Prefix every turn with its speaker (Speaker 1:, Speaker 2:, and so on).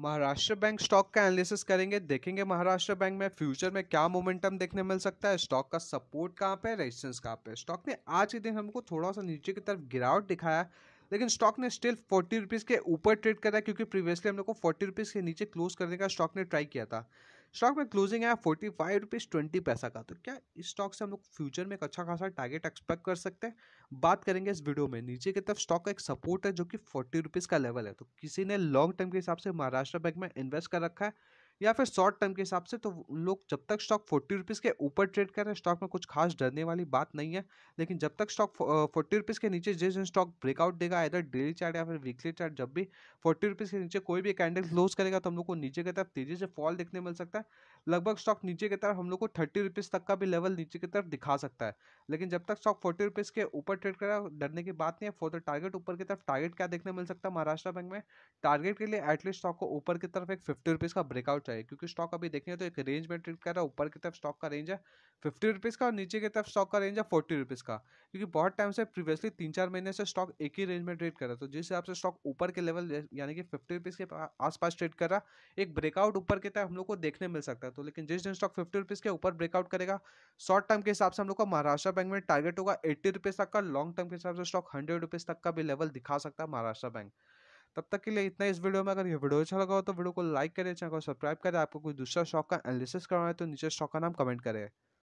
Speaker 1: Maharashtra bank stock का analysis करेंगे देखेंगे महाराष्ट्र बैंक में फ्यूचर में क्या मोमेंटम देखने मिल सकता है स्टॉक का सपोर्ट कहाँ पे रेजिस्टेंस कहाँ पे स्टॉक ने आज के दिन हमको थोड़ा सा नीचे की तरफ गिरावट दिखाया लेकिन स्टॉक ने स्टिल फोर्टी रुपीज़ के ऊपर ट्रेड करा क्योंकि प्रीवियसली हम लोग को फोर्टी रुपीज़ के नीचे क्लोज करने का स्टॉक ने ट्राई किया था स्टॉक में क्लोजिंग है फोर्टी फाइव रुपीज़ ट्वेंटी पैसा का तो क्या इस स्टॉक से हम लोग फ्यूचर में एक अच्छा खासा टारगेट एक्सपेक्ट कर सकते हैं बात करेंगे इस वीडियो में नीचे की तरफ स्टॉक का एक सपोर्ट है जो कि फोर्टी रुपीज़ का लेवल है तो किसी ने लॉन्ग टर्म के हिसाब से महाराष्ट्र बैंक में इन्वेस्ट कर रखा है या फिर शॉर्ट टर्म के हिसाब से तो लोग जब तक स्टॉक फोर्टी रुपीज़ के ऊपर ट्रेड कर रहे हैं स्टॉक में कुछ खास डरने वाली बात नहीं है लेकिन जब तक स्टॉक फोर्टी रुपीज़ के नीचे जिस दिन स्टॉक ब्रेकआउट देगा इधर डेली चार्ट या फिर वीकली चार्ट जब भी फोर्टी रुपीज़ के नीचे कोई भी कैंडल क्लोज करेगा तो हम लोग को नीचे की तरफ तेज़ी से फॉल देखने मिल सकता है लगभग स्टॉक नीचे की तरफ हम लोग को थर्टी रुपीज़ तक का भी लेवल नीचे की तरफ दिखा सकता है लेकिन जब तक स्टॉक फोर्टी रुपीज़ के ऊपर ट्रेड है डरने की बात नहीं है फॉर द टारगेट ऊपर की तरफ टारगेट क्या देखने मिल सकता है महाराष्ट्र बैंक में टारगेट के लिए एटलीस्ट स्टॉक को ऊपर की तरफ एक फिफ्टी रुपीज़ का ब्रेकआउट है क्योंकि स्टॉक अभी देखें तो एक रेंज में ट्रिक कर रहा है ऊपर की तरफ स्टॉक का रेंज है फिफ्टी रुपीज़ का और नीचे की तरफ स्टॉक का रेंज है फोर्टी रुपीज़ का क्योंकि बहुत टाइम से प्रीवियसली तीन चार महीने से स्टॉक एक ही रेंज में ट्रेड कर रहा है तो जिस हिसाब से स्टॉक ऊपर के लेवल यानी कि फिफ्टी रुपीज़ के आसपास ट्रेड कर रहा एक ब्रेकआउट ऊपर की तरफ हम लोग को देखने मिल सकता है तो लेकिन जिस दिन स्टॉक फिफ्टी रुपीज़ के ऊपर ब्रेकआउट करेगा शॉर्ट टर्म के हिसाब से हम लोग का महाराष्ट्र बैंक में टारगेट होगा एट्टी रुपीज़ तक का लॉन्ग टर्म के हिसाब से स्टॉक हंड्रेड रुपीज़ तक का भी लेवल दिखा सकता है महाराष्ट्र बैंक तब तक के लिए इतना इस वीडियो में अगर ये वीडियो अच्छा लगा हो तो वीडियो को लाइक करें चैनल को सब्सक्राइब करें आपको कोई दूसरा स्टॉक का एनालिसिस करवाना है तो नीचे स्टॉक का नाम कमेंट करें